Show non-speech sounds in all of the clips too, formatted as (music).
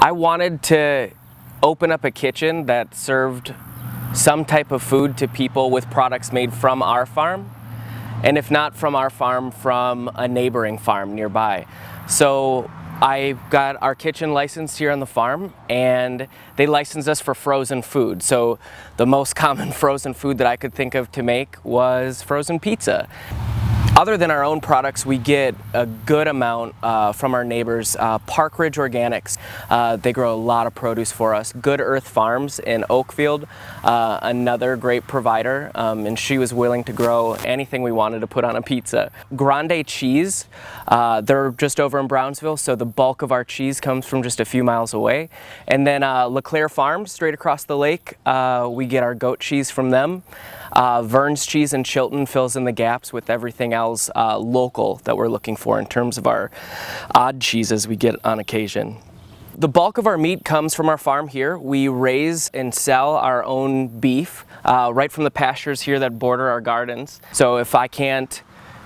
I wanted to open up a kitchen that served some type of food to people with products made from our farm, and if not from our farm, from a neighboring farm nearby. So I got our kitchen licensed here on the farm and they licensed us for frozen food. So the most (laughs) common frozen food that I could think of to make was frozen pizza. Other than our own products, we get a good amount uh, from our neighbors. Uh, Park Ridge Organics, uh, they grow a lot of produce for us. Good Earth Farms in Oakfield, uh, another great provider, um, and she was willing to grow anything we wanted to put on a pizza. Grande Cheese, uh, they're just over in Brownsville, so the bulk of our cheese comes from just a few miles away. And then uh, LeClaire Farms, straight across the lake, we get our goat cheese from them. Vern's Cheese in Chilton fills in the gaps with everything else uh, local that we're looking for in terms of our odd cheeses we get on occasion. The bulk of our meat comes from our farm here. We raise and sell our own beef uh, right from the pastures here that border our gardens. So if I can't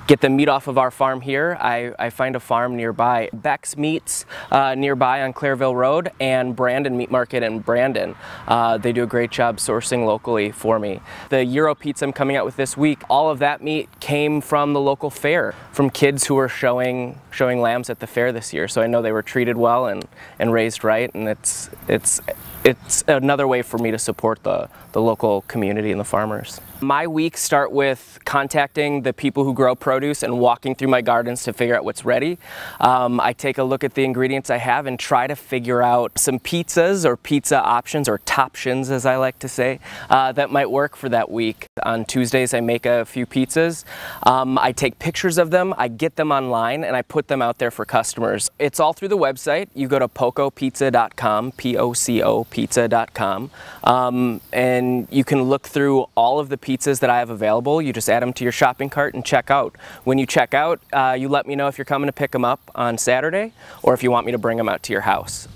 get the meat off of our farm here. I, I find a farm nearby, Bex Meats uh, nearby on Clareville Road and Brandon Meat Market in Brandon. Uh, they do a great job sourcing locally for me. The Euro pizza I'm coming out with this week, all of that meat came from the local fair, from kids who were showing showing lambs at the fair this year. So I know they were treated well and, and raised right and it's, it's it's another way for me to support the, the local community and the farmers. My weeks start with contacting the people who grow produce produce and walking through my gardens to figure out what's ready. Um, I take a look at the ingredients I have and try to figure out some pizzas or pizza options or toptions as I like to say uh, that might work for that week. On Tuesdays I make a few pizzas. Um, I take pictures of them, I get them online and I put them out there for customers. It's all through the website. You go to pocopizza.com, P-O-C-O pizza.com um, and you can look through all of the pizzas that I have available. You just add them to your shopping cart and check out. When you check out, uh, you let me know if you're coming to pick them up on Saturday or if you want me to bring them out to your house.